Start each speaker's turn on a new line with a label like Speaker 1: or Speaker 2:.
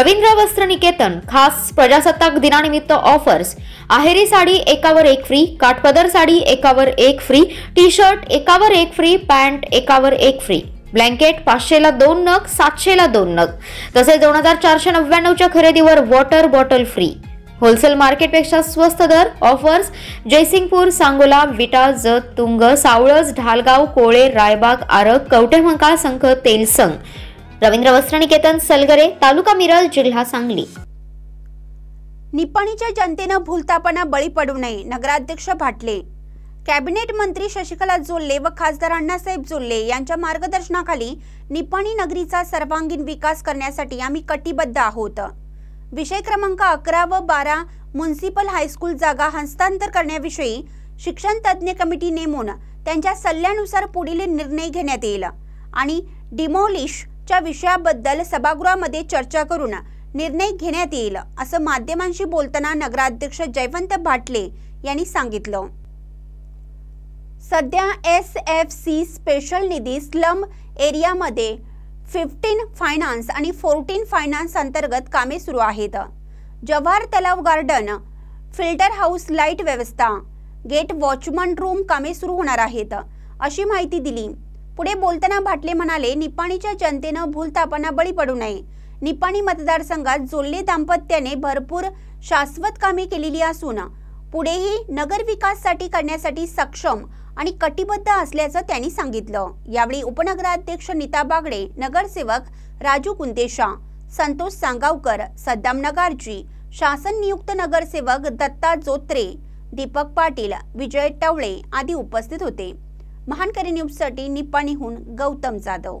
Speaker 1: रवींद्र वस्त्र निकेतन खास प्रजासत्ताक दिनानिमित्त ऑफर्स आहेरी साडी एकावर एक फ्री काठपदर साडी एकावर एक फ्री टी शर्ट एकावर एक फ्री पॅन्ट एकावर एक फ्री ब्लँकेट पाचशेला दोन नग सातशेला दोन नग तसेच दोन हजार चारशे नव्याण्णवच्या खरेदीवर वॉटर बॉटल फ्री होलसेल मार्केटपेक्षा स्वस्त दर ऑफर्स जयसिंगपूर सांगोला विटा जत तुंग सावळज ढालगाव कोळे रायबाग आरग कवठेमंकाळ संख तेलसंग रवींद्र वस्त्रनिकेतन सलगरे तालुका मिरज
Speaker 2: जिल्हा सांगली निपाणीच्या जनतेनं भूलतापणा बळी पडू नये नगराध्यक्ष भाटले कॅबिनेट मंत्री शशिकला जोल्ले व खासदार अण्णासाहेब जोल्ले यांच्या मार्गदर्शनाखाली निपाणी नगरीचा सर्वांगीण विकास करण्यासाठी आम्ही कटिबद्ध आहोत विषय क्रमांक अकरा व बारा म्युन्सिपल हायस्कूल जागा हस्तांतर करण्याविषयी शिक्षण तज्ज्ञ कमिटी नेमून त्यांच्या सल्ल्यानुसार पुढील निर्णय घेण्यात येईल आणि डिमोलिश च्या विषयाबद्दल सभागृहामध्ये चर्चा करून निर्णय घेण्यात येईल असं माध्यमांशी बोलताना नगराध्यक्ष जयवंत भाटले यांनी सांगितलं सध्या एस एफ सी स्पेशल निधी स्लम एरियामध्ये फिफ्टीन फायनान्स आणि फोर्टीन फायनान्स अंतर्गत कामे सुरू आहेत जवाहर तलाव गार्डन फिल्टर हाऊस लाईट व्यवस्था गेट वॉचमन रूम कामे सुरू होणार आहेत अशी माहिती दिली पुढे बोलताना भाटले म्हणाले निपाणीच्या जनतेनं भूलतापांना बळी पडू नये निपाणी मतदारसंघात जोल्ले दाम्पत्याने भरपूर शाश्वत कामे केलेली असून पुढेही नगरविकाससाठी करण्यासाठी सक्षम आणि कटिबद्ध असल्याचं त्यांनी सांगितलं यावेळी उपनगराध्यक्ष नीता बागडे नगरसेवक राजू कुंतेशा संतोष सांगावकर सद्दाम नगारजी शासन नियुक्त नगरसेवक दत्ता जोत्रे दीपक पाटील विजय टवळे आदी उपस्थित होते महानकरी न्यूजसाठी निपाणीहून गौतम जाधव